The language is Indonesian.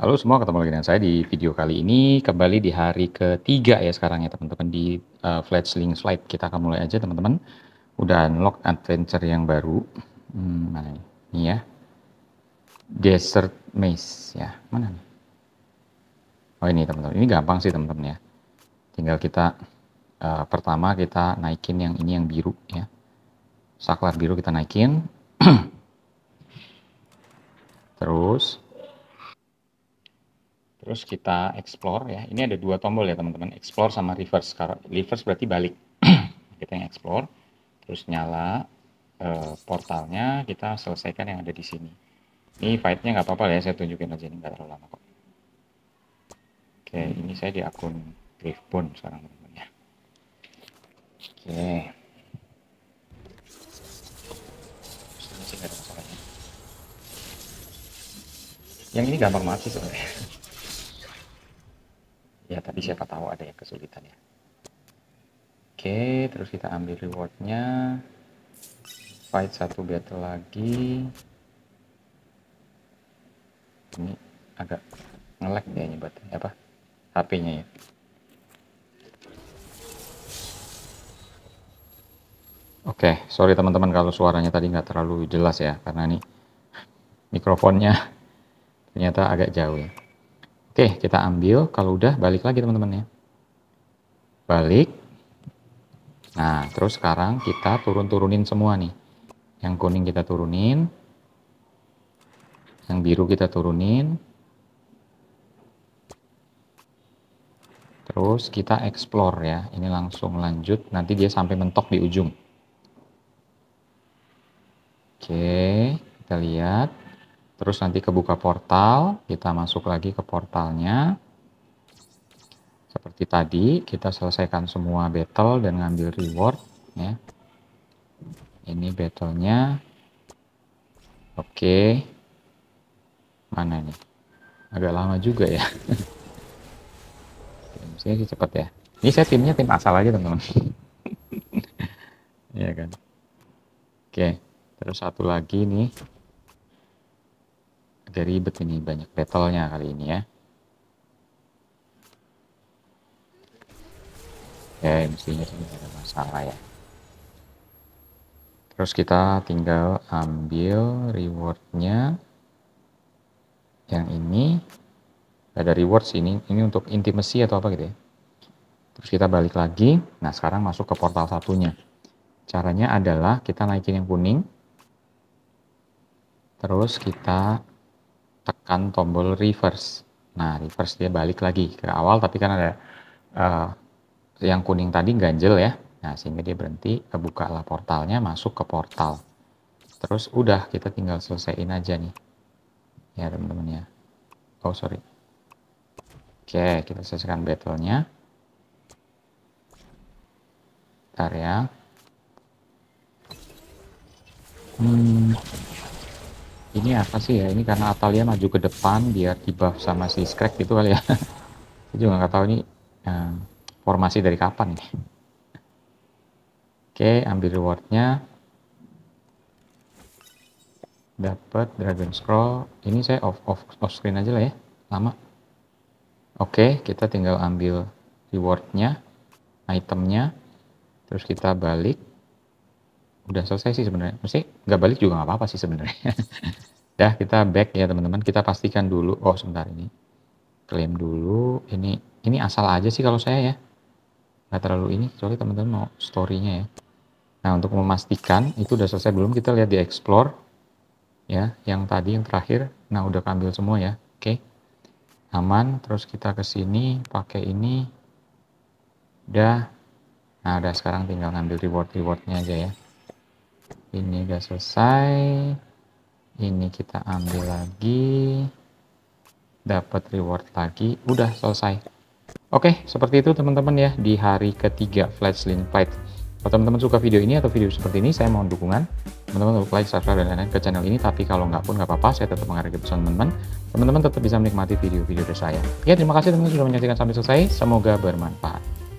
Halo semua, ketemu lagi dengan saya di video kali ini kembali di hari ketiga ya sekarang ya teman-teman di uh, eh, sling Slide kita akan mulai aja teman-teman udah unlock adventure yang baru hmm, mana nih? ini ya Desert Maze ya mana nih oh ini teman-teman ini gampang sih teman-teman ya tinggal kita uh, pertama kita naikin yang ini yang biru ya saklar biru kita naikin terus Terus kita explore ya. Ini ada dua tombol ya teman-teman. Explore sama reverse. kalau Reverse berarti balik. kita yang explore. Terus nyala eh, portalnya. Kita selesaikan yang ada di sini. Ini fightnya nggak apa-apa ya. Saya tunjukin aja ini nggak terlalu lama kok. Oke, ini saya di akun Gravebone sekarang teman-teman ya. Oke. Yang ini gampang mati sebenarnya. ya tadi siapa tahu ada yang kesulitan ya oke terus kita ambil rewardnya fight satu battle lagi ini agak ngelag dia ya nyebat apa HP-nya ya Oke, okay, sorry teman-teman kalau suaranya tadi nggak terlalu jelas ya, karena ini mikrofonnya ternyata agak jauh ya. Oke, kita ambil. Kalau udah, balik lagi teman-teman ya. Balik. Nah, terus sekarang kita turun-turunin semua nih. Yang kuning kita turunin. Yang biru kita turunin. Terus kita explore ya. Ini langsung lanjut. Nanti dia sampai mentok di ujung. Oke, kita lihat. Terus nanti kebuka portal, kita masuk lagi ke portalnya. Seperti tadi, kita selesaikan semua battle dan ngambil reward. Ya. Ini battlenya. Oke. Mana nih? Agak lama juga ya. saya sih cepet ya. Ini saya timnya tim asal aja teman-teman. Iya kan. Oke. Terus satu lagi nih. Agak ribet ini banyak battle kali ini ya. Ya, mestinya sih ada masalah ya. Terus kita tinggal ambil rewardnya. Yang ini ada reward sini. Ini untuk intimacy atau apa gitu ya. Terus kita balik lagi. Nah, sekarang masuk ke portal satunya. Caranya adalah kita naikin yang kuning. Terus kita tekan tombol reverse. Nah, reverse dia balik lagi ke awal, tapi kan ada uh, yang kuning tadi ganjel ya. Nah, sehingga dia berhenti, kebuka lah portalnya, masuk ke portal. Terus udah, kita tinggal selesaiin aja nih. Ya, teman-teman ya. Oh, sorry. Oke, kita selesaikan battle-nya. Bentar ya. Hmm ini apa sih ya ini karena Atalia maju ke depan biar di sama si Skrek gitu kali ya saya juga nggak tahu ini eh, formasi dari kapan nih oke ambil rewardnya dapat Dragon Scroll ini saya off off off screen aja lah ya lama oke kita tinggal ambil rewardnya itemnya terus kita balik udah selesai sih sebenarnya mesti nggak balik juga nggak apa-apa sih sebenarnya Ya, kita back ya teman-teman. Kita pastikan dulu. Oh, sebentar ini. Klaim dulu. Ini ini asal aja sih kalau saya ya. Nggak terlalu ini, kecuali teman-teman mau storynya ya. Nah, untuk memastikan itu udah selesai belum, kita lihat di explore. Ya, yang tadi, yang terakhir. Nah, udah ambil semua ya. Oke. Okay. Aman. Terus kita ke sini, pakai ini. Udah. Nah, udah sekarang tinggal ngambil reward-rewardnya aja ya. Ini udah selesai ini kita ambil lagi dapat reward lagi udah selesai oke seperti itu teman-teman ya di hari ketiga Fledgling Fight kalau teman-teman suka video ini atau video seperti ini saya mohon dukungan teman-teman untuk like, subscribe, dan lain-lain ke channel ini tapi kalau nggak pun nggak apa-apa saya tetap menghargai pesan teman-teman teman-teman tetap bisa menikmati video-video dari saya ya terima kasih teman-teman sudah menyaksikan sampai selesai semoga bermanfaat